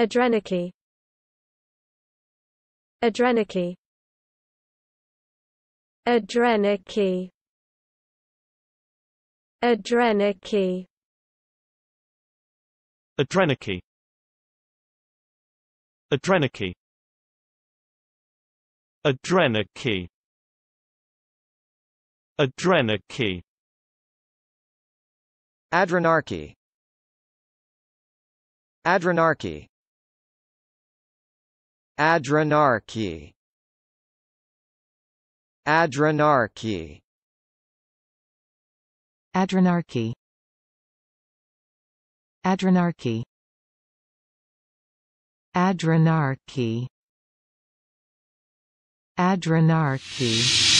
Adrenarche Adrenarche Adrenarche Adrenarche Adrenarche Adrenarche Adrenarche Adrenarche Adrenarchy Adrenarchy Adrenarchy Adrenarchy Adrenarchy Adrenarchy Adrenarchy Adrenarchy